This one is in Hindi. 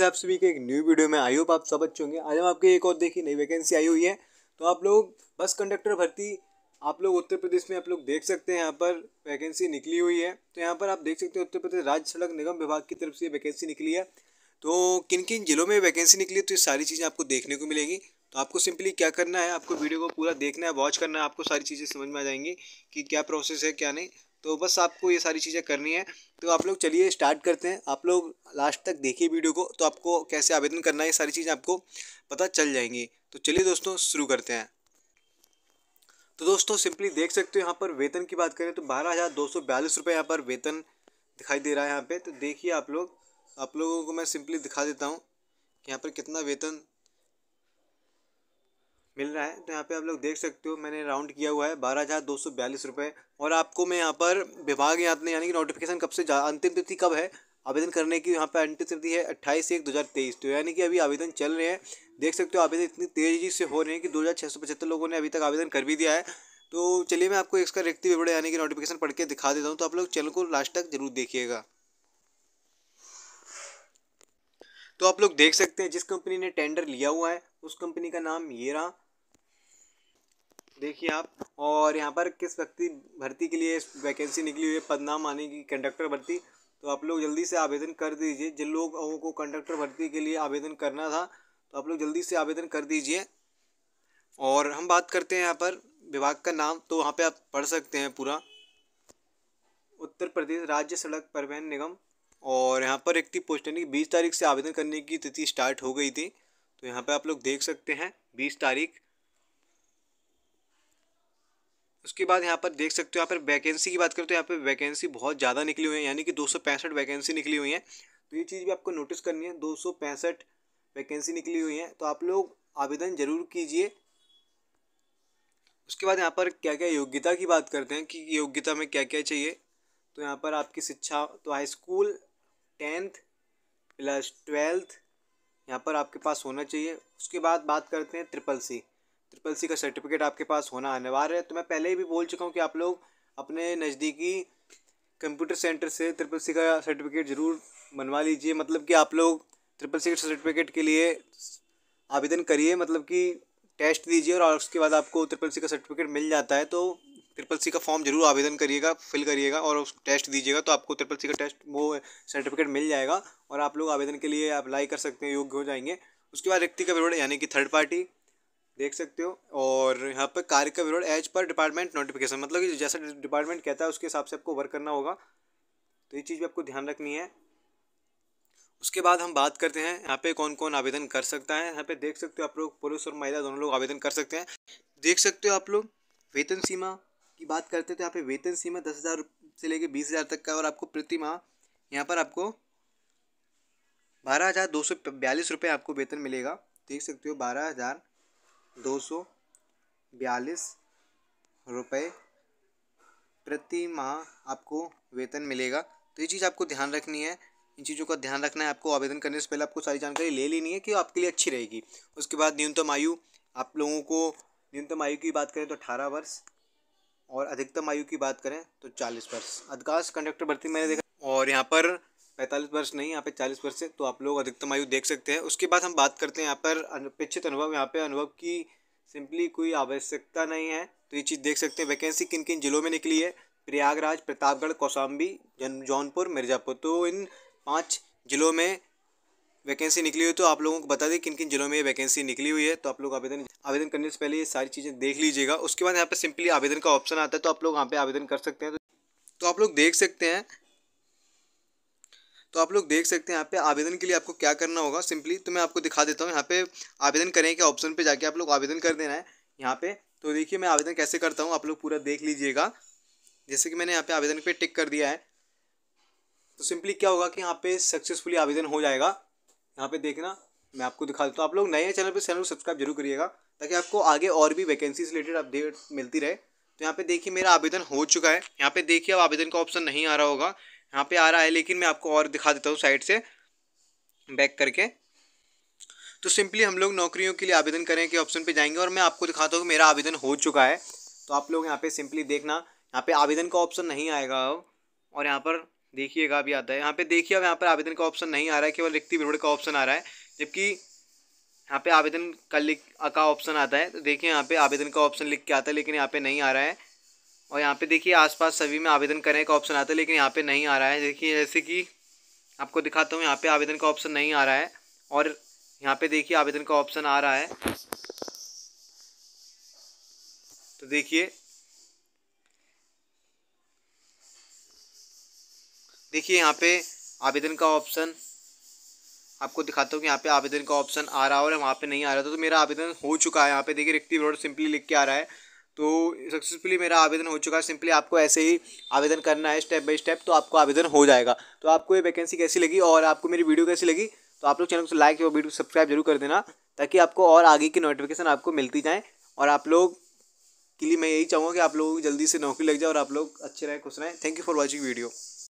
से आप सभी के एक न्यू वीडियो में आई होप आप सब अच्छे होंगे आज हम आपके एक और देखिए नई वैकेंसी आई हुई है तो आप लोग बस कंडक्टर भर्ती आप लोग उत्तर प्रदेश में आप लोग देख सकते हैं यहाँ पर वैकेंसी निकली हुई है तो यहाँ पर आप देख सकते हैं उत्तर प्रदेश राज्य सड़क निगम विभाग की तरफ से ये वैकेंसी निकली है तो किन किन जिलों में वैकेंसी निकली है तो ये सारी चीज़ें आपको देखने को मिलेंगी तो आपको सिंपली क्या करना है आपको वीडियो को पूरा देखना है वॉच करना है आपको सारी चीज़ें समझ में आ जाएंगी कि क्या प्रोसेस है क्या नहीं तो बस आपको ये सारी चीज़ें करनी है तो आप लोग चलिए स्टार्ट करते हैं आप लोग लास्ट तक देखिए वीडियो को तो आपको कैसे आवेदन करना है ये सारी चीज़ें आपको पता चल जाएंगी तो चलिए दोस्तों शुरू करते हैं तो दोस्तों सिंपली देख सकते हो यहाँ पर वेतन की बात करें तो बारह हज़ार दो सौ बयालीस रुपये यहाँ पर वेतन दिखाई दे रहा है यहाँ पे तो देखिए आप लोग आप लोगों को मैं सिंपली दिखा देता हूँ कि यहाँ पर कितना वेतन मिल रहा है तो यहाँ पे आप लोग देख सकते हो मैंने राउंड किया हुआ है बारह हज़ार दो सौ बयालीस रुपये और आपको मैं यहाँ पर विभाग नहीं यानी कि नोटिफिकेशन कब से अंतिम तिथि कब है आवेदन करने की यहाँ पर अंतिम तिथि है अट्ठाईस एक दो हज़ार तेईस तो यानी कि अभी आवेदन चल रहे हैं देख सकते हो आवेदन इतनी तेज़ी से हो रहे हैं कि दो हज़ार सौ पचहत्तर लोगों ने अभी तक आवेदन कर भी दिया है तो चलिए मैं आपको इसका रिक्ति विवरण यानी कि नोटिफिकेशन पढ़ के दिखा देता हूँ तो आप लोग चैनल को लास्ट तक जरूर देखिएगा तो आप लोग देख सकते हैं जिस कंपनी ने टेंडर लिया हुआ है उस कंपनी का नाम ये रहा देखिए आप और यहाँ पर किस व्यक्ति भर्ती के लिए वैकेंसी निकली हुई है पदनाम आने की कंडक्टर भर्ती तो आप लोग जल्दी से आवेदन कर दीजिए जिन लोगों को कंडक्टर भर्ती के लिए आवेदन करना था तो आप लोग जल्दी से आवेदन कर दीजिए और हम बात करते हैं यहाँ पर विभाग का नाम तो वहाँ पे आप पढ़ सकते हैं पूरा उत्तर प्रदेश राज्य सड़क परिवहन निगम और यहाँ पर एक थी पोस्टिंग बीस तारीख से आवेदन करने की तिथि स्टार्ट हो गई थी तो यहाँ पे आप लोग देख सकते हैं बीस तारीख उसके बाद यहाँ पर देख सकते हो यहाँ पर वैकेंसी की बात करें तो यहाँ पर वैकेंसी बहुत ज़्यादा निकली हुई है यानी कि दो वैकेंसी निकली हुई है तो ये चीज़ भी आपको नोटिस करनी है दो वैकेंसी निकली हुई है तो आप लोग आवेदन जरूर कीजिए उसके बाद यहाँ पर क्या क्या योग्यता की बात करते हैं कि योग्यता में क्या क्या चाहिए तो यहाँ पर आपकी शिक्षा तो high school tenth plus twelfth यहाँ पर आपके पास होना चाहिए उसके बाद बात करते हैं ट्रिपल सी ट्रिपल सी का सर्टिफिकेट आपके पास होना अनिवार्य है तो मैं पहले ही भी बोल चुका हूँ कि आप लोग अपने नज़दीकी कंप्यूटर सेंटर से ट्रिपल सी का सर्टिफिकेट ज़रूर बनवा लीजिए मतलब कि आप लोग ट्रिपल सी सर्टिफिकेट के लिए आवेदन करिए मतलब कि टेस्ट दीजिए और उसके बाद आपको ट्रिपल सी का सर्टिफिकेट मिल जाता है तो ट्रिपल सी का फॉर्म जरूर आवेदन करिएगा फिल करिएगा और उस टेस्ट दीजिएगा तो आपको ट्रिपल सी का टेस्ट वो सर्टिफिकेट मिल जाएगा और आप लोग आवेदन के लिए अप्लाई कर सकते हैं योग्य हो जाएंगे उसके बाद व्यक्ति का विरोध यानी कि थर्ड पार्टी देख सकते हो और यहाँ पर कार्य का विरोध एज पर डिपार्टमेंट नोटिफिकेशन मतलब कि जैसा डिपार्टमेंट कहता है उसके हिसाब से आपको वर्क करना होगा तो ये चीज़ भी आपको ध्यान रखनी है उसके बाद हम बात करते हैं यहाँ पे कौन कौन आवेदन कर सकता है यहाँ पे देख सकते हो आप लोग पुरुष और महिला दोनों लोग आवेदन कर सकते हैं देख सकते हो आप लोग वेतन सीमा की बात करते हैं तो यहाँ पे वेतन सीमा दस हज़ार से लेके बीस हज़ार तक का और आपको प्रति माह यहाँ पर आपको बारह हज़ार दो सौ बयालीस रुपये आपको वेतन मिलेगा देख सकते हो बारह हज़ार दो सौ बयालीस रुपये प्रति माह आपको वेतन मिलेगा तो ये चीज़ आपको ध्यान रखनी है इन चीज़ों का ध्यान रखना है आपको आवेदन करने से पहले आपको सारी जानकारी ले लेनी है कि आपके लिए अच्छी रहेगी उसके बाद न्यूनतम आयु आप लोगों को न्यूनतम आयु की बात करें तो अठारह वर्ष और अधिकतम आयु की बात करें तो चालीस वर्ष अधिकांश कंडक्टर भर्ती मैंने देखा और यहाँ पर पैंतालीस वर्ष नहीं यहाँ पे चालीस वर्ष है तो आप लोग अधिकतम आयु देख सकते हैं उसके बाद हम बात करते हैं यहाँ पर अनपेक्षित अनुभव यहाँ पे अनुभव की सिंपली कोई आवश्यकता नहीं है तो ये चीज़ देख सकते हैं वैकेंसी किन किन जिलों में निकली है प्रयागराज प्रतापगढ़ कौशाम्बी जौनपुर मिर्ज़ापुर तो इन पाँच जिलों में वैकेंसी निकली हुई तो आप लोगों को बता दें किन किन जिलों में ये वैकेंसी निकली हुई है तो आप लोग आवेदन आवेदन करने से पहले ये सारी चीज़ें देख लीजिएगा उसके बाद यहाँ पे सिंपली आवेदन का ऑप्शन आता है तो आप लोग यहाँ पे आवेदन कर सकते हैं तो आप लोग देख सकते हैं तो आप लोग देख सकते हैं यहाँ पे आवेदन के लिए आपको क्या करना होगा सिंपली तो मैं आपको दिखा देता हूँ यहाँ पे आवेदन करें के ऑप्शन पर जाके आप लोग आवेदन कर देना है यहाँ पे तो देखिए मैं आवेदन कैसे करता हूँ आप लोग पूरा देख लीजिएगा जैसे कि मैंने यहाँ पे आवेदन पे टिक कर दिया है तो सिंपली क्या होगा कि यहाँ पे सक्सेसफुली आवेदन हो जाएगा यहाँ पे देखना मैं आपको दिखा देता हूँ आप लोग नए चैनल पर चैनल को सब्सक्राइब जरूर करिएगा ताकि आपको आगे और भी वैकेंसी रिलेटेड अपडेट मिलती रहे तो यहाँ पे देखिए मेरा आवेदन हो चुका है यहाँ पे देखिए अब आवेदन का ऑप्शन नहीं आ रहा होगा यहाँ पे आ रहा है लेकिन मैं आपको और दिखा देता हूँ साइड से बैक करके तो सिंपली हम लोग नौकरियों के लिए आवेदन करें कि ऑप्शन पर जाएंगे और मैं आपको दिखाता हूँ कि मेरा आवेदन हो चुका है तो आप लोग यहाँ पे सिंपली देखना यहाँ पे आवेदन का ऑप्शन नहीं आएगा और यहाँ पर देखिएगा भी आता है यहाँ पे देखिए अब यहाँ पर आवेदन का ऑप्शन नहीं आ रहा है केवल रिक्ति विरोध का ऑप्शन आ रहा है जबकि यहाँ पे आवेदन का लिख का ऑप्शन आता है तो देखिए यहाँ पे आवेदन का ऑप्शन लिख के आता है लेकिन यहाँ पे नहीं आ रहा है और यहाँ पे देखिए आसपास सभी में आवेदन करने का ऑप्शन आता है लेकिन यहाँ पे नहीं आ रहा है देखिए जैसे कि आपको दिखाता हूँ यहाँ पे आवेदन का ऑप्शन नहीं आ रहा है और यहाँ पे देखिए आवेदन का ऑप्शन आ रहा है तो देखिए देखिए यहाँ पे आवेदन का ऑप्शन आपको दिखाता हूँ कि यहाँ पे आवेदन का ऑप्शन आ रहा है और वहाँ पे नहीं आ रहा था तो मेरा आवेदन हो चुका है यहाँ पे देखिए रिक्ति रोड सिंपली लिख के आ रहा है तो सक्सेसफुली मेरा आवेदन हो चुका है सिंपली आपको ऐसे ही आवेदन करना है स्टेप बाय स्टेप तो आपको आवेदन हो जाएगा तो आपको ये वैकेंसी कैसी लगी और आपको मेरी वीडियो कैसी लगी तो आप लोग चैनल को लाइक और वीडियो को सब्सक्राइब जरूर कर देना ताकि आपको और आगे की नोटिफिकेशन आपको मिलती जाए और आप लोग के लिए मैं यही चाहूँगा कि आप लोगों को जल्दी से नौकरी लग जाए और आप लोग अच्छे रहें खुश रहें thank you for watching video